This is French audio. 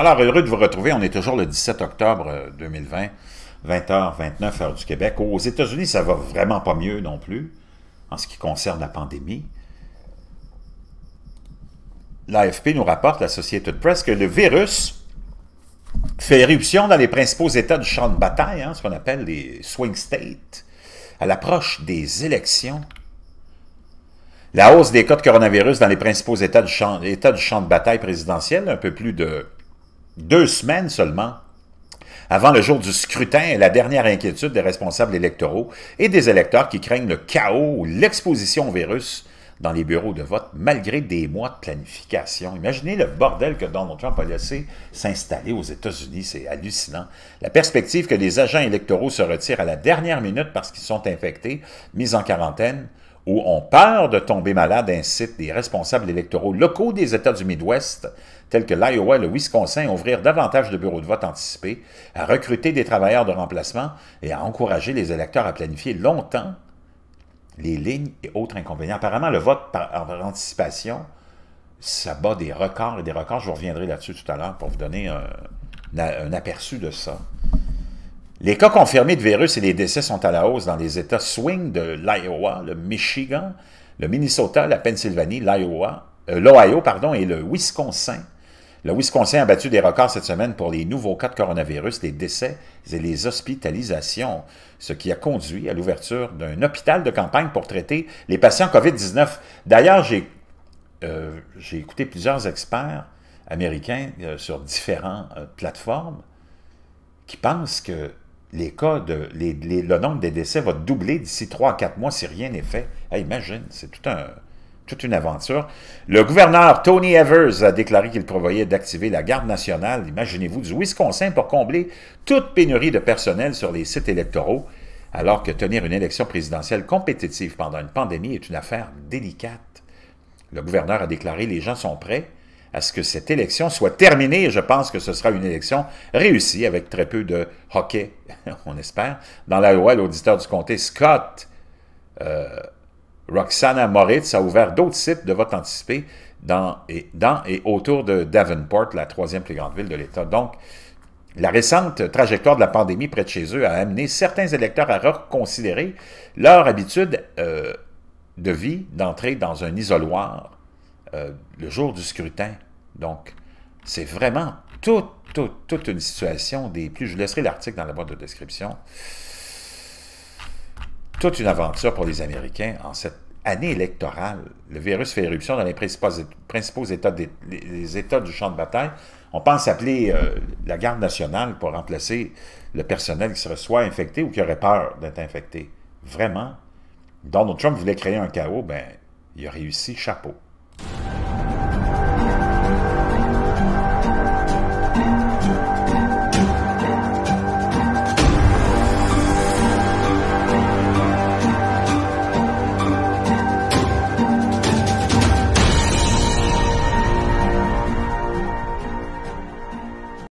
Alors, heureux de vous retrouver. On est toujours le 17 octobre 2020, 20h, 29 heures du Québec. Aux États-Unis, ça va vraiment pas mieux non plus en ce qui concerne la pandémie. L'AFP nous rapporte, la Société de Presse, que le virus fait éruption dans les principaux États du champ de bataille, hein, ce qu'on appelle les swing states, à l'approche des élections. La hausse des cas de coronavirus dans les principaux États du champ, états du champ de bataille présidentiel, un peu plus de deux semaines seulement avant le jour du scrutin et la dernière inquiétude des responsables électoraux et des électeurs qui craignent le chaos ou l'exposition au virus dans les bureaux de vote malgré des mois de planification. Imaginez le bordel que Donald Trump a laissé s'installer aux États-Unis, c'est hallucinant. La perspective que les agents électoraux se retirent à la dernière minute parce qu'ils sont infectés, mis en quarantaine, où ont peur de tomber malade, incite des responsables électoraux locaux des États du Midwest, tels que l'Iowa et le Wisconsin, à ouvrir davantage de bureaux de vote anticipés, à recruter des travailleurs de remplacement et à encourager les électeurs à planifier longtemps les lignes et autres inconvénients. Apparemment, le vote par, anticipation, ça bat des records et des records. Je vous reviendrai là-dessus tout à l'heure pour vous donner un aperçu de ça. Les cas confirmés de virus et les décès sont à la hausse dans les États swing de l'Iowa, le Michigan, le Minnesota, la Pennsylvanie, l'Iowa, euh, l'Ohio pardon, et le Wisconsin. Le Wisconsin a battu des records cette semaine pour les nouveaux cas de coronavirus, les décès et les hospitalisations, ce qui a conduit à l'ouverture d'un hôpital de campagne pour traiter les patients COVID-19. D'ailleurs, euh, j'ai écouté plusieurs experts américains euh, sur différentes plateformes qui pensent que les cas le nombre des décès va doubler d'ici 3 à 4 mois si rien n'est fait. Imaginez, imagine, c'est tout un, toute une aventure. Le gouverneur Tony Evers a déclaré qu'il prévoyait d'activer la garde nationale, imaginez-vous, du Wisconsin pour combler toute pénurie de personnel sur les sites électoraux, alors que tenir une élection présidentielle compétitive pendant une pandémie est une affaire délicate. Le gouverneur a déclaré les gens sont prêts, à ce que cette élection soit terminée. je pense que ce sera une élection réussie avec très peu de hockey, on espère. Dans la loi, l'auditeur du comté Scott euh, Roxana Moritz a ouvert d'autres sites de vote anticipé dans et, dans et autour de Davenport, la troisième plus grande ville de l'État. Donc, la récente trajectoire de la pandémie près de chez eux a amené certains électeurs à reconsidérer leur habitude euh, de vie d'entrer dans un isoloir euh, le jour du scrutin. Donc, c'est vraiment toute, toute, toute une situation des plus... Je laisserai l'article dans la boîte de description. Toute une aventure pour les Américains en cette année électorale. Le virus fait éruption dans les principaux, états, des, états du champ de bataille. On pense appeler euh, la garde nationale pour remplacer le personnel qui serait soit infecté ou qui aurait peur d'être infecté. Vraiment, Donald Trump voulait créer un chaos, ben, il a réussi, chapeau.